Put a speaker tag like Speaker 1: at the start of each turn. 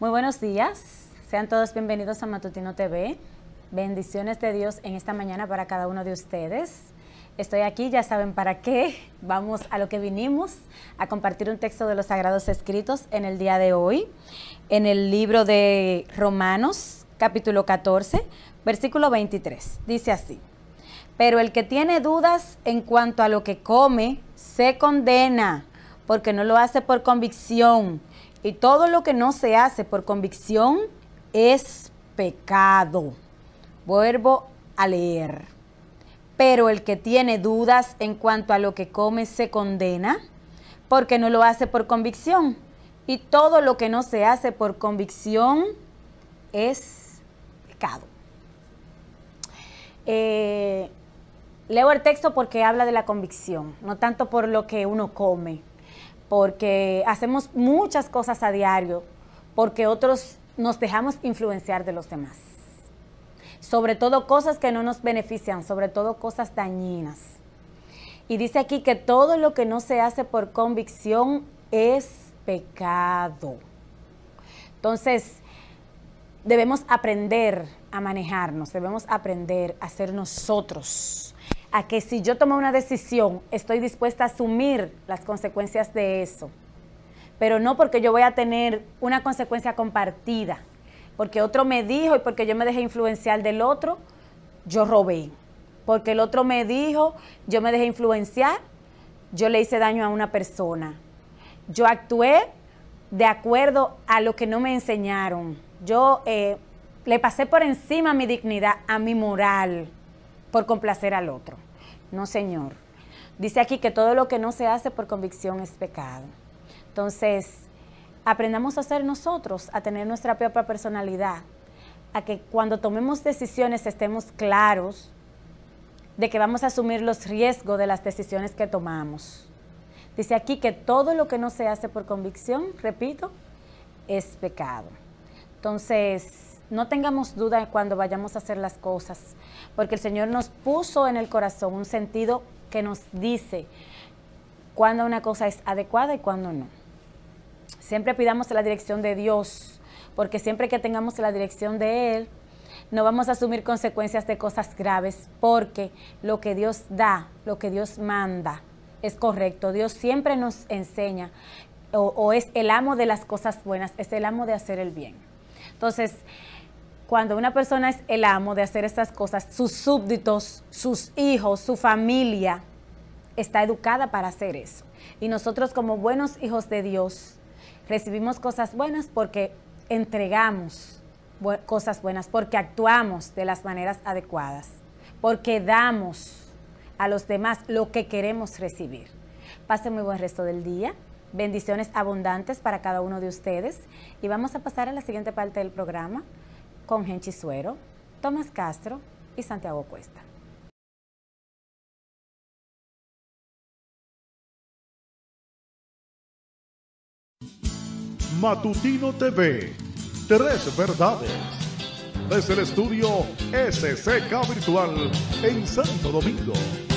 Speaker 1: Muy buenos días. Sean todos bienvenidos a Matutino TV. Bendiciones de Dios en esta mañana para cada uno de ustedes. Estoy aquí, ya saben para qué. Vamos a lo que vinimos, a compartir un texto de los Sagrados Escritos en el día de hoy, en el libro de Romanos, capítulo 14, versículo 23. Dice así, pero el que tiene dudas en cuanto a lo que come, se condena, porque no lo hace por convicción y todo lo que no se hace por convicción es pecado. Vuelvo a leer. Pero el que tiene dudas en cuanto a lo que come se condena porque no lo hace por convicción. Y todo lo que no se hace por convicción es pecado. Eh, leo el texto porque habla de la convicción, no tanto por lo que uno come porque hacemos muchas cosas a diario, porque otros nos dejamos influenciar de los demás. Sobre todo cosas que no nos benefician, sobre todo cosas dañinas. Y dice aquí que todo lo que no se hace por convicción es pecado. Entonces, debemos aprender a manejarnos, debemos aprender a ser nosotros a que si yo tomo una decisión, estoy dispuesta a asumir las consecuencias de eso. Pero no porque yo voy a tener una consecuencia compartida, porque otro me dijo y porque yo me dejé influenciar del otro, yo robé. Porque el otro me dijo, yo me dejé influenciar, yo le hice daño a una persona. Yo actué de acuerdo a lo que no me enseñaron. Yo eh, le pasé por encima mi dignidad, a mi moral por complacer al otro. No, Señor. Dice aquí que todo lo que no se hace por convicción es pecado. Entonces, aprendamos a ser nosotros, a tener nuestra propia personalidad, a que cuando tomemos decisiones estemos claros de que vamos a asumir los riesgos de las decisiones que tomamos. Dice aquí que todo lo que no se hace por convicción, repito, es pecado. Entonces, no tengamos duda cuando vayamos a hacer las cosas, porque el Señor nos puso en el corazón un sentido que nos dice cuándo una cosa es adecuada y cuándo no. Siempre pidamos la dirección de Dios, porque siempre que tengamos la dirección de Él, no vamos a asumir consecuencias de cosas graves, porque lo que Dios da, lo que Dios manda, es correcto. Dios siempre nos enseña, o, es el amo de las cosas buenas, es el amo de hacer el bien. Entonces, cuando una persona es el amo de hacer estas cosas, sus súbditos, sus hijos, su familia, está educada para hacer eso. Y nosotros como buenos hijos de Dios, recibimos cosas buenas porque entregamos cosas buenas, porque actuamos de las maneras adecuadas, porque damos a los demás lo que queremos recibir. Pase muy buen resto del día. Bendiciones abundantes para cada uno de ustedes. Y vamos a pasar a la siguiente parte del programa con Genchi Tomás Castro y Santiago Cuesta. Matutino TV, tres verdades. Desde el estudio SCK Virtual en Santo Domingo.